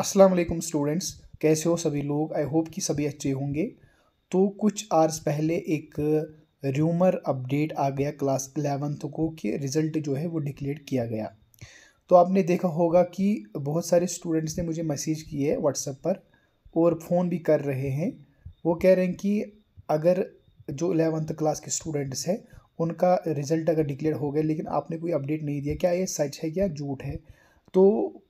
अस्सलाम वालेकुम स्टूडेंट्स कैसे हो सभी लोग आई होप कि सभी अच्छे होंगे तो कुछ आर्स पहले एक र्यूमर अपडेट आ गया क्लास एलेवंथ को कि रिज़ल्ट जो है वो डिक्लेयर किया गया तो आपने देखा होगा कि बहुत सारे स्टूडेंट्स ने मुझे मैसेज किए व्हाट्सएप पर और फ़ोन भी कर रहे हैं वो कह रहे हैं कि अगर जो एलेवंथ क्लास के स्टूडेंट्स हैं उनका रिज़ल्ट अगर डिक्लेयर हो गया लेकिन आपने कोई अपडेट नहीं दिया क्या ये सच है क्या झूठ है तो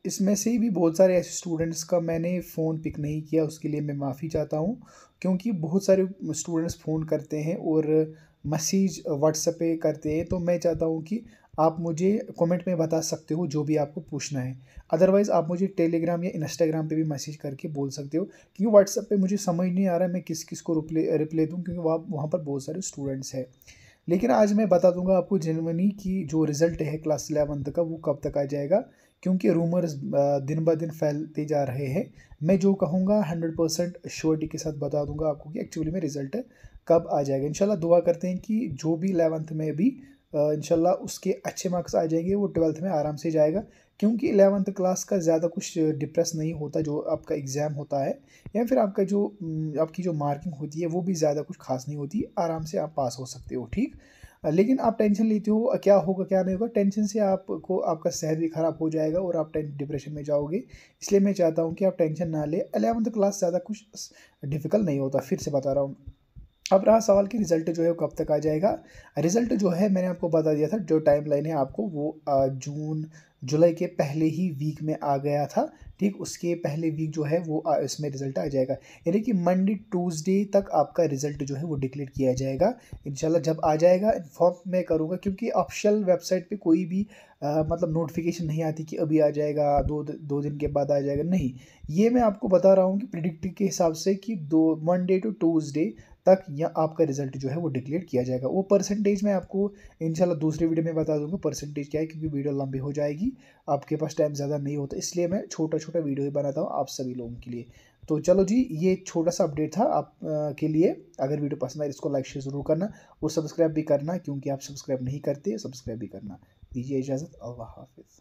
इसमें से भी बहुत सारे ऐसे स्टूडेंट्स का मैंने फ़ोन पिक नहीं किया उसके लिए मैं माफ़ी चाहता हूँ क्योंकि बहुत सारे स्टूडेंट्स फ़ोन करते हैं और मैसेज व्हाट्सएप पे करते हैं तो मैं चाहता हूँ कि आप मुझे कमेंट में बता सकते हो जो भी आपको पूछना है अदरवाइज़ आप मुझे टेलीग्राम या इंस्टाग्राम पे भी मैसेज करके बोल सकते हो क्योंकि व्हाट्सएप पे मुझे समझ नहीं आ रहा है मैं किस किस को रिप्ले रिप्ले दूँ क्योंकि वहाँ वहाँ पर बहुत सारे स्टूडेंट्स हैं लेकिन आज मैं बता दूंगा आपको जर्मनी की जो रिज़ल्ट है क्लास इलेवंथ का वो कब तक आ जाएगा क्योंकि रूमर्स दिन ब दिन फैलते जा रहे हैं मैं जो कहूँगा हंड्रेड परसेंट श्योरिटी के साथ बता दूंगा आपको कि एक्चुअली में रिज़ल्ट कब आ जाएगा इंशाल्लाह दुआ करते हैं कि जो भी इलेवंथ में भी इन उसके अच्छे मार्क्स आ जाएंगे वो ट्वेल्थ में आराम से जाएगा क्योंकि एलेवंथ क्लास का ज़्यादा कुछ डिप्रेस नहीं होता जो आपका एग्ज़ाम होता है या फिर आपका जो हम्म, आपकी जो मार्किंग होती है वो भी ज़्यादा कुछ खास नहीं होती आराम से आप पास हो सकते हो ठीक लेकिन आप टेंशन लेते हो क्या होगा क्या नहीं होगा टेंशन से आपको आपका सेहत भी ख़राब हो जाएगा और आप डिप्रेशन में जाओगे इसलिए मैं चाहता हूँ कि आप टेंशन ना लें अलेवंथ क्लास ज़्यादा कुछ डिफ़िकल्ट नहीं होता फिर से बता रहा हूँ अब रहा सवाल कि रिज़ल्ट जो है वो कब तक आ जाएगा रिज़ल्ट जो है मैंने आपको बता दिया था जो टाइम लाइन है आपको वो जून जुलाई के पहले ही वीक में आ गया था ठीक उसके पहले वीक जो है वो इसमें रिजल्ट आ जाएगा यानी कि मंडे ट्यूसडे तक आपका रिजल्ट जो है वो डिक्लेयर किया जाएगा इंशाल्लाह जब आ जाएगा इन्फॉर्म मैं करूँगा क्योंकि ऑफिशियल वेबसाइट पे कोई भी आ, मतलब नोटिफिकेशन नहीं आती कि अभी आ जाएगा दो दो दिन के बाद आ जाएगा नहीं ये मैं आपको बता रहा हूँ कि प्रिडिक्ट के हिसाब से कि दो मंडे टू ट्यूसडे तक या आपका रिजल्ट जो है वो डिक्लेयर किया जाएगा वो परसेंटेज मैं आपको इंशाल्लाह दूसरे वीडियो में बता दूंगा परसेंटेज क्या है क्योंकि वीडियो लंबी हो जाएगी आपके पास टाइम ज़्यादा नहीं होता इसलिए मैं छोटा छोटा छोटा वीडियो भी बनाता हूँ आप सभी लोगों के लिए तो चलो जी ये छोटा सा अपडेट था आप आ, के लिए अगर वीडियो पसंद आए इसको लाइक शेयर ज़रूर करना और सब्सक्राइब भी करना क्योंकि आप सब्सक्राइब नहीं करते सब्सक्राइब भी करना दीजिए इजाज़त अल्लाह हाफिज़